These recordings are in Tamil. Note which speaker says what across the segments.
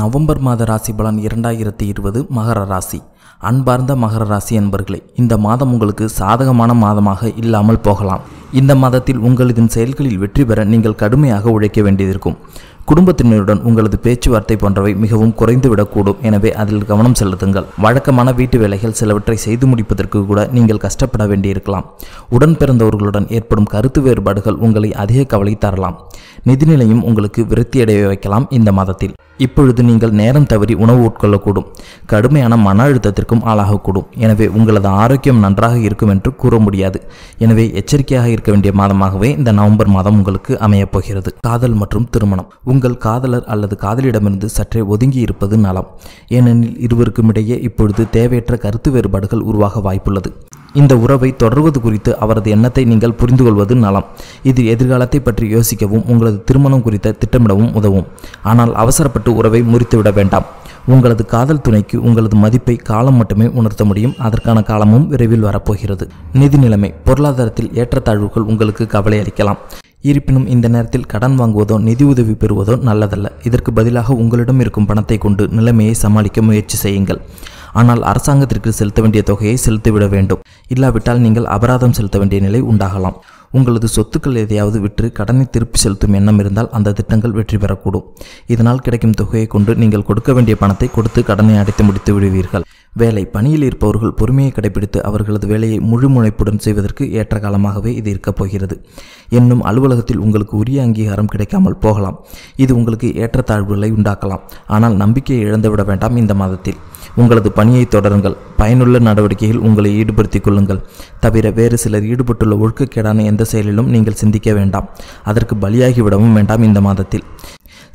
Speaker 1: நவம்பர் மாத ராசி பலன் இரண்டாயிரத்தி இருபது மகர ராசி அன்பார்ந்த மகர ராசி அன்பர்களே இந்த மாதம் உங்களுக்கு சாதகமான மாதமாக இல்லாமல் போகலாம் இந்த மாதத்தில் உங்களதின் செயல்களில் வெற்றி பெற நீங்கள் கடுமையாக உழைக்க வேண்டியிருக்கும் குடும்பத்தினருடன் உங்களது பேச்சுவார்த்தை போன்றவை மிகவும் குறைந்துவிடக்கூடும் எனவே அதில் கவனம் செலுத்துங்கள் வழக்கமான வீட்டு வேலைகள் சிலவற்றை செய்து முடிப்பதற்கு கூட நீங்கள் கஷ்டப்பட வேண்டியிருக்கலாம் உடன் பிறந்தவர்களுடன் ஏற்படும் கருத்து வேறுபாடுகள் உங்களை அதிக கவலை தரலாம் நிதிநிலையும் உங்களுக்கு விருத்தியடைய வைக்கலாம் இந்த மாதத்தில் இப்பொழுது நீங்கள் நேரம் தவறி உணவு உட்கொள்ளக்கூடும் கடுமையான மன அழுத்தத்தில் அழுத்தத்திற்கும் ஆளாகக்கூடும் எனவே உங்களது ஆரோக்கியம் நன்றாக இருக்கும் என்று கூற முடியாது எனவே எச்சரிக்கையாக இருக்க வேண்டிய மாதமாகவே இந்த நவம்பர் மாதம் உங்களுக்கு அமையப் போகிறது காதல் மற்றும் திருமணம் உங்கள் காதலர் அல்லது காதலிடமிருந்து சற்றே ஒதுங்கி இருப்பது நலம் ஏனெனில் இருவருக்கும் இடையே இப்பொழுது தேவையற்ற கருத்து வேறுபாடுகள் உருவாக வாய்ப்புள்ளது இந்த உறவை தொடர்வது குறித்து அவரது எண்ணத்தை நீங்கள் புரிந்து கொள்வது நலம் இது எதிர்காலத்தை பற்றி யோசிக்கவும் உங்களது திருமணம் குறித்த திட்டமிடவும் உதவும் ஆனால் அவசரப்பட்டு உறவை முறித்துவிட வேண்டாம் உங்களது காதல் துணைக்கு உங்களது மதிப்பை காலம் மட்டுமே உணர்த்த முடியும் அதற்கான காலமும் விரைவில் வரப்போகிறது நிதி நிலைமை பொருளாதாரத்தில் ஏற்றத்தாழ்வுகள் உங்களுக்கு கவலை அளிக்கலாம் இருப்பினும் இந்த நேரத்தில் கடன் வாங்குவதோ நிதி உதவி பெறுவதோ நல்லதல்ல இதற்கு பதிலாக உங்களிடம் இருக்கும் பணத்தை கொண்டு நிலைமையை சமாளிக்க முயற்சி செய்யுங்கள் ஆனால் அரசாங்கத்திற்கு செலுத்த வேண்டிய தொகையை செலுத்திவிட வேண்டும் இல்லாவிட்டால் நீங்கள் அபராதம் செலுத்த வேண்டிய நிலை உண்டாகலாம் உங்களது சொத்துக்கள் எதையாவது விற்று கடனை திருப்பி செலுத்தும் எண்ணம் இருந்தால் அந்த திட்டங்கள் வெற்றி பெறக்கூடும் இதனால் கிடைக்கும் தொகையை கொண்டு நீங்கள் கொடுக்க வேண்டிய பணத்தை கொடுத்து கடனை அடைத்து முடித்து விடுவீர்கள் வேலை பணியில் இருப்பவர்கள் பொறுமையை கடைபிடித்து அவர்களது வேலையை முழு முனைப்புடன் செய்வதற்கு ஏற்ற காலமாகவே இது இருக்கப் போகிறது என்னும் அலுவலகத்தில் உங்களுக்கு உரிய அங்கீகாரம் கிடைக்காமல் போகலாம் இது உங்களுக்கு ஏற்றத்தாழ்வுகளை உண்டாக்கலாம் ஆனால் நம்பிக்கையை இழந்துவிட வேண்டாம் இந்த மாதத்தில் உங்களது பணியை தொடருங்கள் பயனுள்ள நடவடிக்கையில் உங்களை ஈடுபடுத்திக் கொள்ளுங்கள் தவிர வேறு சிலர் ஈடுபட்டுள்ள ஒழுக்கக்கேடான எந்த செயலிலும் நீங்கள் சிந்திக்க வேண்டாம் அதற்கு பலியாகிவிடவும் வேண்டாம் இந்த மாதத்தில்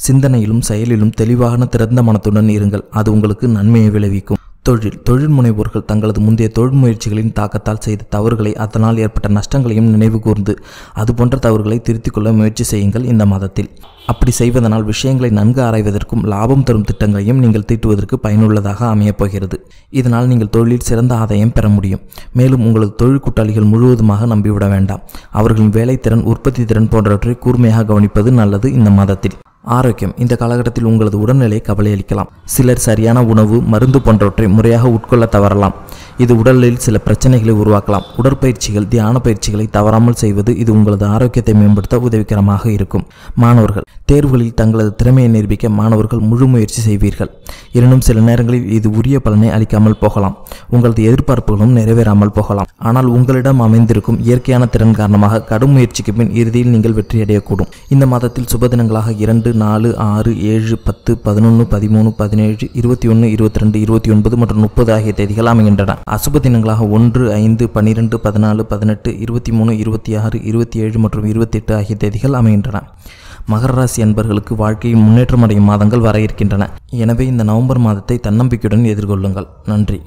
Speaker 1: சிந்தனையிலும் செயலிலும் தெளிவான திறந்த மனத்துடன் இருங்கள் அது உங்களுக்கு நன்மையை விளைவிக்கும் தொழில் தொழில் முனைவோர்கள் தங்களது முந்தைய தொழில் முயற்சிகளின் தாக்கத்தால் செய்த தவறுகளை அதனால் ஏற்பட்ட நஷ்டங்களையும் நினைவு கூர்ந்து அதுபோன்ற தவறுகளை திருத்திக் கொள்ள முயற்சி செய்யுங்கள் இந்த மாதத்தில் அப்படி செய்வதனால் விஷயங்களை நன்கு ஆராய்வதற்கும் லாபம் தரும் திட்டங்களையும் நீங்கள் தீட்டுவதற்கு பயனுள்ளதாக அமையப் போகிறது இதனால் நீங்கள் தொழிலில் சிறந்த ஆதாயம் பெற முடியும் மேலும் உங்களது தொழில் கூட்டாளிகள் முழுவதுமாக நம்பிவிட வேண்டாம் அவர்களின் வேலைத்திறன் உற்பத்தி திறன் போன்றவற்றை கூர்மையாக கவனிப்பது நல்லது இந்த மாதத்தில் ஆரோக்கியம் இந்த காலகட்டத்தில் உங்களது உடல்நிலை கவலையளிக்கலாம் சிலர் சரியான உணவு மருந்து போன்றவற்றை முறையாக உட்கொள்ள தவறலாம் இது உடலில் சில பிரச்சனைகளை உருவாக்கலாம் உடற்பயிற்சிகள் தியான பயிற்சிகளை தவறாமல் செய்வது இது உங்களது ஆரோக்கியத்தை மேம்படுத்த உதவிகரமாக இருக்கும் மாணவர்கள் தேர்வுகளில் தங்களது திறமையை நிரூபிக்க மாணவர்கள் முழு முயற்சி செய்வீர்கள் எனினும் சில நேரங்களில் இது உரிய பலனை அளிக்காமல் போகலாம் உங்களது எதிர்பார்ப்புகளும் நிறைவேறாமல் போகலாம் ஆனால் உங்களிடம் அமைந்திருக்கும் இயற்கையான திறன் காரணமாக கடும் முயற்சிக்கு பின் இறுதியில் நீங்கள் வெற்றியடையக்கூடும் இந்த மாதத்தில் சுப தினங்களாக இரண்டு நாலு ஆறு ஏழு பத்து பதினொன்று பதிமூணு பதினேழு இருபத்தி ஒன்று இருபத்தி ரெண்டு இருபத்தி ஒன்பது மற்றும் முப்பது ஆகிய தேதிகள் அமைகின்றன அசுப தினங்களாக ஒன்று ஐந்து பன்னிரெண்டு பதினாலு பதினெட்டு இருபத்தி மூணு இருபத்தி ஆறு இருபத்தி ஏழு மற்றும் இருபத்தி எட்டு ஆகிய தேதிகள் அமைகின்றன மகர ராசி அன்பர்களுக்கு வாழ்க்கையில் முன்னேற்றம் அடையும் மாதங்கள் வர இருக்கின்றன எனவே இந்த நவம்பர் மாதத்தை தன்னம்பிக்கையுடன் எதிர்கொள்ளுங்கள் நன்றி